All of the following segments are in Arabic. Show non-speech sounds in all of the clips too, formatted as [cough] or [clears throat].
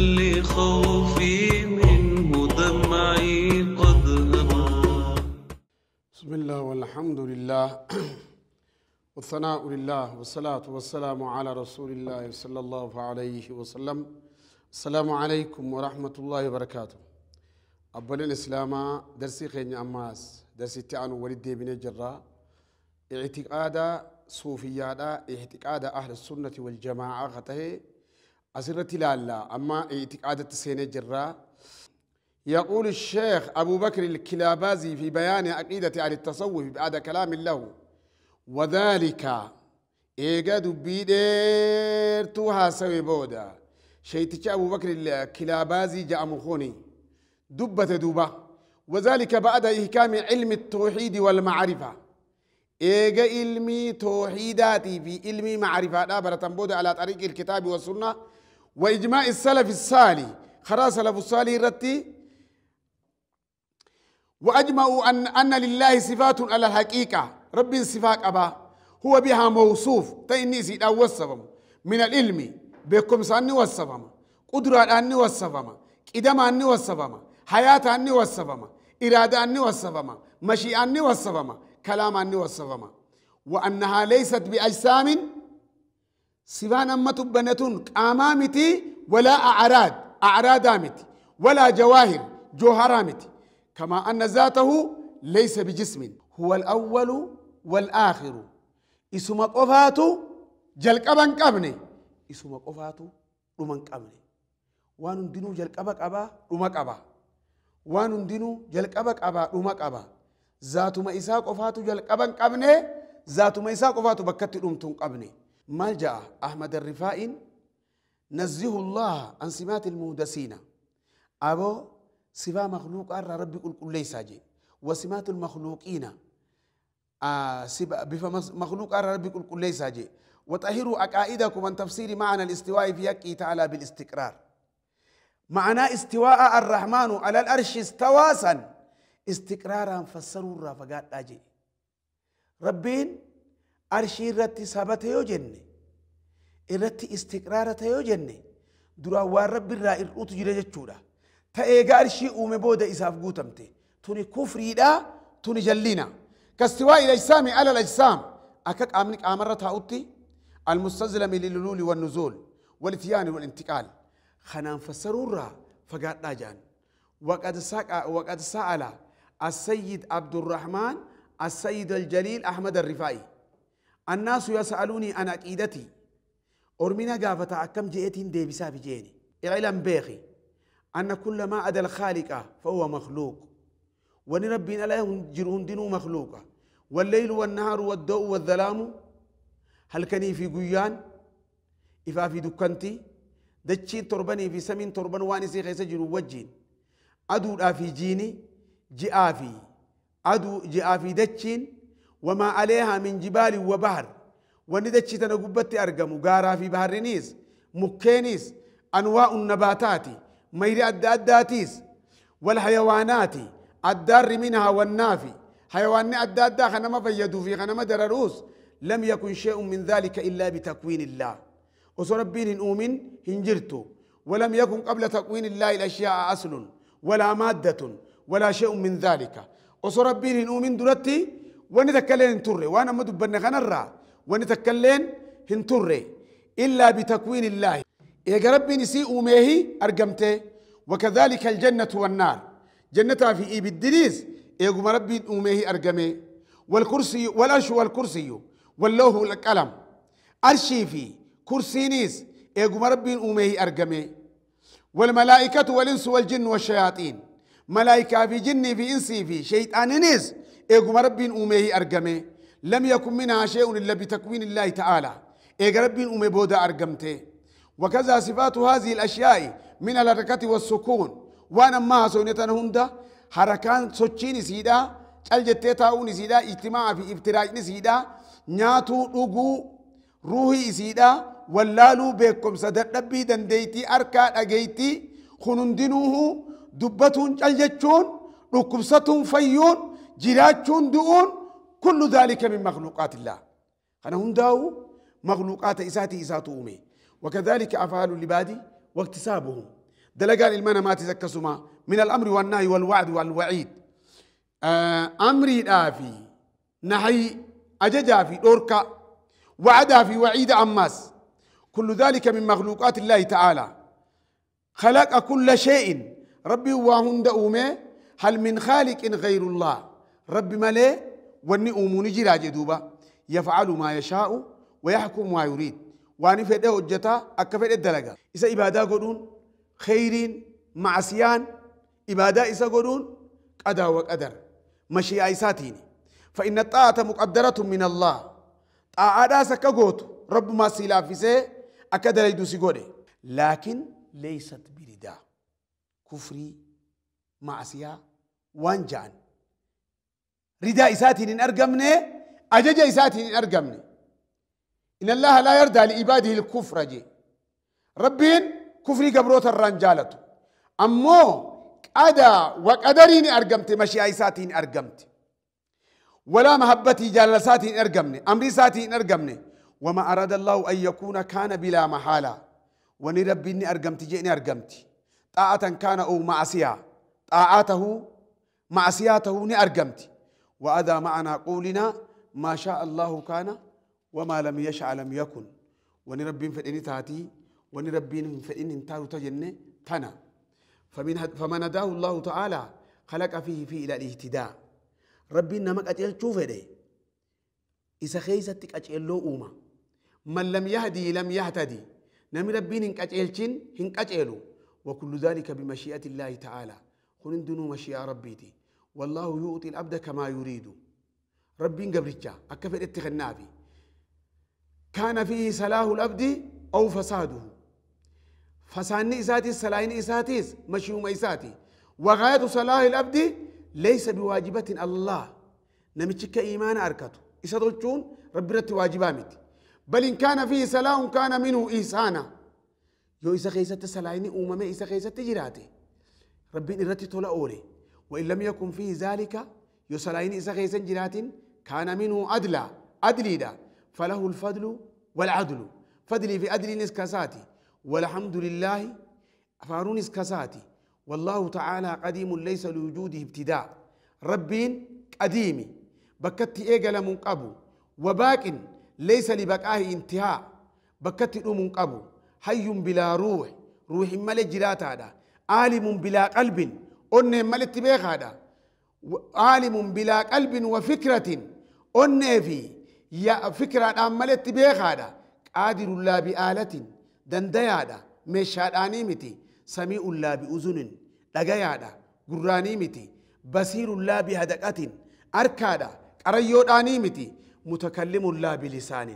اللي خوفي منه دمعي قد أرى بسم الله والحمد لله [clears throat] والثناء لله والصلاة والسلام على رسول الله صلى الله عليه وسلم السلام عليكم ورحمة الله وبركاته أبل الإسلام درسي خيني أماس درسي تعانو ولد بن جرا اعتقاد صوفيادا اعتقاد أهل السنة والجماعة خطه أسرت لالا أما اعتقادة سينة جرا يقول الشيخ أبو بكر الكلابازي في بيان عقيدة على التصوف بعد كلام له وذلك إيجاد بيدير توها سوي بودا شيتك أبو بكر الكلابازي جاء مخوني دبة دوبة وذلك بعد إهكام علم التوحيد والمعرفة إيجا علمي توحيداتي في علمي معرفة لا برتنبود على طريق الكتاب والسنة وإجماع السلف الصالح خرا سلف الصالح رتي وأجمعوا أن أن لله صفات على الحقيقة رب صفات أبا هو بها موصوف تيني سيدا وصفهم من العلم بكم سأني وصفهم قدرة أني وصفهم قدم أني وصفهم حياة أني وصفهم إرادة أني وصفهم مشيئة أني وصفهم كلام أني وصفهم وأنها ليست بأجسام سبان أما تبنتون أمامتي ولا أعراض أمتي ولا جواهر جوهرامتي كما أن ذاته ليس بجسم هو الأول والآخر اسم قفاته جلقبا قبن اسم قفاته رمان قبن وان دينو جلقبا قبا رما قبا وان دينو جلقبا قبا رما قبا ذات ما إساق قفاته جلقبا قبن ذات ما إساق قفاته بكت رمتون قبن ملجأ أحمد الرفائي نزه الله عن سمات المهدسين أبو سوى مخلوق أرى ربي قل قل ليس جي وسمات المخلوقين آه مخلوق أرى ربي قل قل ليس جي وطهروا أكائدكم عن تفسير معنى الاستواء في يكي تعالى بالاستقرار معنى استواء الرحمن على الأرش استواسا استقرارا فسروا الرافقات أجي ربين arshii irratti sabata yoo jenne irratti istiqraara ta yoo jenne duraan waan rabbi irraa ir'uutu jira jechuudha ta eegaa arshii uume booda isaaf guutamte tuni kufriidha tuni jalliina kastiwaa ilajsaami ala lajsaam akka qaamni qaamarra taa'utti المستظلم للنزول والنزول والاتيان والانتقال خنان فسرورا فقاد جان وقد سأل وقد سأل السيد عبد الرحمن السيد الجليل أحمد الرفاعي الناس يسألوني أنا عقيدتي أرمينا قافة أكم جئتين دي بسافي جيني إعلم بيخي أن كل ما أدى الخالق فهو مخلوق ونربينا له جرهن دينو مخلوق والليل والنهار والضوء والظلام هل كني في قيان إفا في دكانتي دتشين تربني في سمين تربن وانسي خيسا جرو وجين أدو في جيني جئافي أدو جئافي دتشين وما عليها من جبال وبحر انا تنقبت أرقم غارا في بحر نيس مكينيس أنواع النباتات مير أداتيس والحيوانات الدار منها والنافي حيوان أدادا خنما فيدو في خنما درروس لم يكن شيء من ذلك إلا بتكوين الله وسربين أؤمن هنجرتو ولم يكن قبل تكوين الله الأشياء أصل ولا مادة ولا شيء من ذلك وسربين أؤمن درتي واني تكلين انتري وانا مدبن خنرا واني تكلين انتري إلا بتكوين الله إيه ربي نسي أميه أرقمته وكذلك الجنة والنار جنتها في إيب الدليز إيه ربي أميه أرقمه والكرسي والأرش والكرسي واللوه والقلم أرشي في كرسينيس إيه ربي أميه أرقمه والملائكة والإنس والجن والشياطين ملائكة في جني في إنسي في شيطان نيز eeguma rabbiin uumeehi argame لم يكن منها شيء إلا بتكوين الله تعالى إيغ rabbiin uume بودا argamte وكذا صفات هذه الأشياء من الحركة والسكون وأنا ما سوني هندا حركان سوتشين سيدا الجتة تاون سيدا اجتماع في ابتراء سيدا نياتو لغو روحي سيدا واللالو بكم سدد ربي دنديتي أركا أجيتي خنندنوه دبتون الجتون ركبستون فيون دون كل ذلك من مخلوقات الله illaa هم داو مخلوقات إساتي إساتو أمي وكذلك أفعال لبادي واكتسابهم دلقان المنا ما تزكسما من الأمر والنهي والوعد والوعيد آه، أمري آفي نهي أججا في أوركا وعدا في وعيد أماس كل ذلك من مخلوقات الله تعالى خلق كل شيء ربي وهند أومي هل من خالق غير الله ربي ملي وني أموني راجي دوبا يفعل ما يشاء ويحكم ما يريد واني فده حجتا أكفر الدلقة إذا إبادة قدون خيرين معسيان إبادة إذا قدون قدا وقدر مشي إساتين فإن الطاعة مقدرة من الله طاعة سكغوت رب ما سيلا في سي أكدر يدوسي قولي لكن ليست برداء كفري معسيا وانجان رداء ساتين إن أرقمني أجج ساتين إن أرقمني إن الله لا يرضى لعباده الكفر جي ربين كفري قبروت الرنجالته أمو أدا وقدرين أرقمت مشي ساتين أرقمت ولا محبتي جالساتين أرقمني أمري ساتين أرقمني وما أراد الله أن يكون كان بلا محالة ونربي إني أرقمت جئني أرقمت طاعة كان أو معصية طاعته معصيته ني أرقمت وأذى معنا قولنا ما شاء الله كان وما لم يشاء لم يكن ونربين فإن تاتي ونربين فإن تاتو تجن تنا فمن فمن هداه الله تعالى خلق فيه في إلى الاهتداء ربنا ما قتل شوفه إذا خيزتك أجل له أمة من لم يهدي لم يهتدي نم ربي إنك أجلشين إنك وكل ذلك بمشيئة الله تعالى خلندنو مشيئة ربيتي والله يؤتي الأبد كما يريد ربين قبرتها أكفر اتخنافي كان فيه سلاه الأبد أو فساده فساني إساتي سلاين إساتيس مشيو ميساتي وغاية صلاة الأبد ليس بواجبة الله نمتشك إيمان أركته إساتولتون رب رت واجبامت بل إن كان فيه سلاه كان منه إيسانا يو إسا خيسة سلاين أمم إسا خيسة جراتي ربي طول تولا أولي وإن لم يكن فيه ذلك يسلعين إذا غيزن جنات كان منه أدلى أدلي دا فله الفضل والعدل فضلي في أدل نسكساتي والحمد لله فارون نسكساتي والله تعالى قديم ليس لوجوده ابتداء ربين قديمي بكت إيقل من قبو وباك ليس لبقاه انتهاء بكت من قبو حي بلا روح روح ملجلات هذا عالم بلا قلب أني ملت بيخ هذا عالم بلا قلب وفكرة أني في يا فكرة أن ملت بيخ هذا قادر الله بآلة هذا مشاد آنيمتي سميع الله بأذن لغيادا هذا قرانيمتي بصير الله بهدقة أرك هذا قريوت آنيمتي متكلم الله بلسان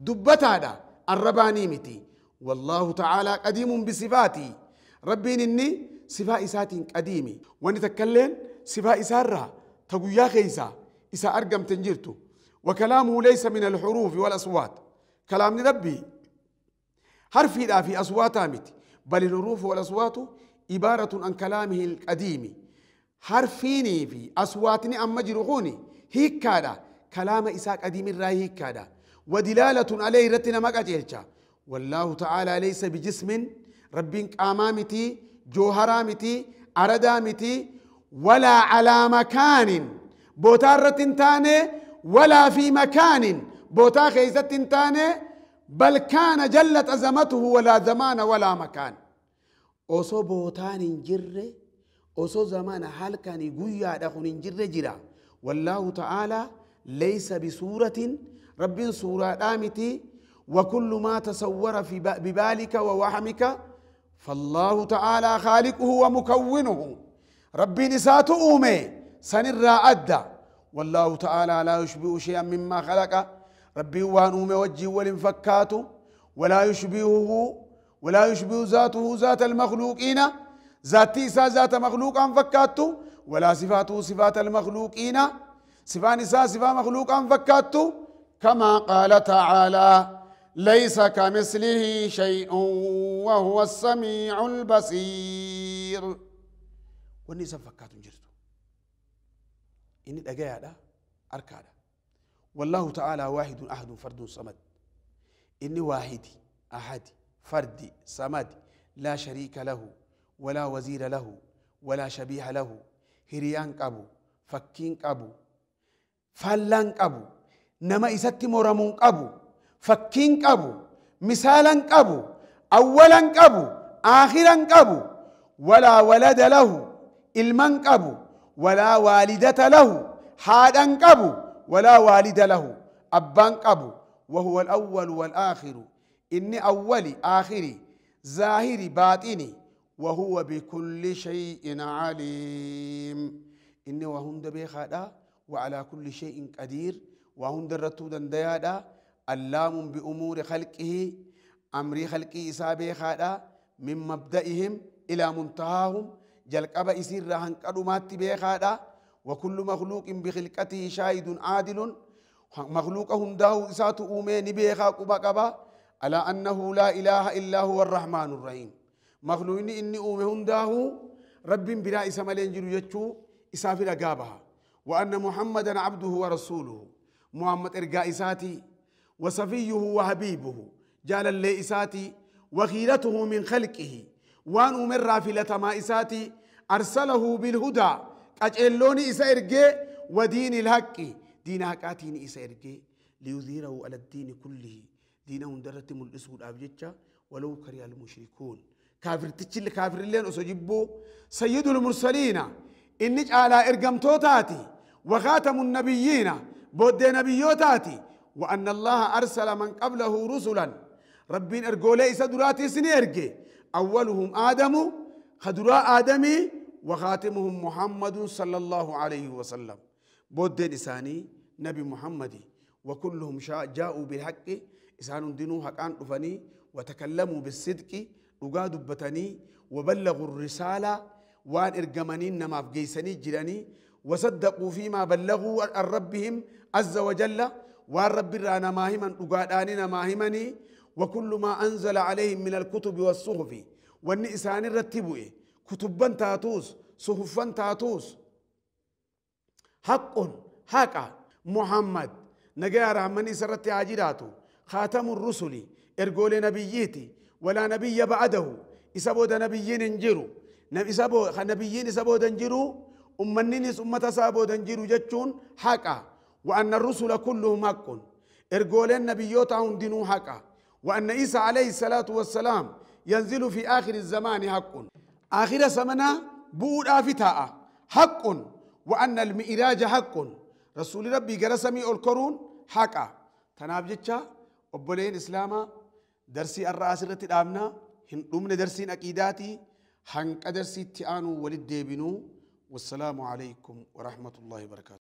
دبتادا الرباني متي والله تعالى قديم بصفاتي ربين إني sifaa إساتين قديمي واني تكلين sifaa إسارة تقول يا خيسا إسا أرقم تنجرتو وكلامه ليس من الحروف والأصوات كلام ربي حرفي لا في أصوات آمتي بل الحروف والأصوات عبارة عن كلامه القديم حرفيني في أصواتني أم مجرغوني هيك كادا كلام إساء قديم راي هيك كادا ودلالة عليه رتنا مقا والله تعالى ليس بجسم ربك أمامتي جوهرا متي أردا متي ولا على مكان بوتارة تاني ولا في مكان بوتا خيزة تاني بل كان جلت أزمته ولا زمان ولا مكان أوسو بوتان جره أوسو زمان حال كان يقويا دخون جره جرا والله تعالى ليس بصورة رب صورة آمتي وكل ما تصور في ببالك ووهمك فالله تعالى خالقه ومكونه ربي نسات أومي سنرى أدى والله تعالى لا يشبه شيئا مما خلق ربي وانوم وجه والانفكات ولا يشبهه ولا يشبه ذاته ذات المخلوقين ذاتي سا ذات مخلوق انفكات ولا صفاته صفات المخلوقين صفان إسا صفات مخلوق انفكات كما قال تعالى ليس كمثله شيء وهو السميع البصير وني سفكات جرتو إني دقايا دا أركادا والله تعالى واحد أحد فرد صمد إني واحد أحد فرد صمد لا شريك له ولا وزير له ولا شبيه له هريان قبو فكين قبو فلان قبو نما إساتي مرمون قبو فكين قبو مثالا قبو أولا قبو آخرا قبو ولا ولد له المن قبو ولا والدة له حادا قبو ولا والد له أبان قبو وهو الأول والآخر إني أولي آخري ظاهري باطني وهو بكل شيء عليم إني وهند بيخادا وعلى كل شيء قدير وهند الرتو دندياداً اللام بأمور خلقه أمر خلقه إسابي خادا من مبدئهم إلى منتهاهم جلقب إسير رهن قدمات بخادا وكل مخلوق بخلقته شاهد عادل مخلوق داو إسات أومين نبيخا قبا قبا على أنه لا إله إلا هو الرحمن الرحيم مخلوقين إني أومي هنداه رب بلا إسم لينجر يجو إسافر قابها وأن محمدا عبده ورسوله محمد إرقاء إساتي وصفيه وحبيبه جال الليئساتي وغيرته من خلقه وان أمر في إساتي أرسله بالهدى أجعلون إسا إرقي ودين الحق دين حقاتين إسا ليذيره على الدين كله دينه درت الاسود الأبجتشا ولو كره المشركون كافر تشل كافر لين أسجبو سيد المرسلين إنك على إرقم توتاتي وخاتم النبيين بود نبيوتاتي وأن الله أرسل من قبله رسلا ربين أرقولي سدراتي سني أولهم آدم خدراء آدم وخاتمهم محمد صلى الله عليه وسلم بود إساني نبي محمد وكلهم جاءوا بالحق إسان دينو حقان أفني وتكلموا بالصدق رقا دبتني وبلغوا الرسالة وان إرقمني نما في جيسني جراني وصدقوا فيما بلغوا عن ربهم عز وجل وان رب الرانا ماهما أقادانين ماهمني وكل ما أنزل عليهم من الكتب والصحف وان إسان كتبا تاتوس صحفا تاتوس حق حق محمد نجار من سرت عجيراتو خاتم الرسل ارجول نبييتي ولا نبي بعده اسبود نبيين نبي انجروا نبيين إسابود انجروا أمنين امتا سابود انجروا جتشون حقا وأن الرسل كلهم حق إرجولين نبيوتا هندنو حقا وأن عيسى عليه الصلاة والسلام ينزل في آخر الزمان حق آخر سمنا بودا فتاء حق وأن المئراج حق رسول ربي قرسمي القرون حقا تناب جتشا أبولين إسلاما درسي الرأس التي الآمنة هن درسين أكيداتي حنك درسي التعانو والديبنو والسلام عليكم ورحمة الله وبركاته